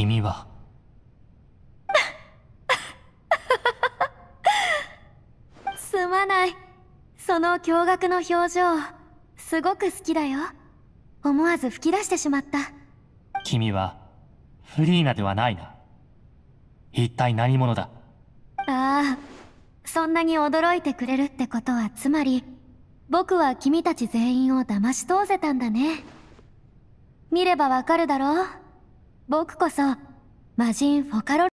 君は すまないその驚愕の表情すごく好きだよ思わず吹き出してしまった君はフリーナではないな一体何者だああそんなに驚いてくれるってことはつまり僕は君たち全員を騙し通せたんだね見ればわかるだろう僕こそ魔人フォカロ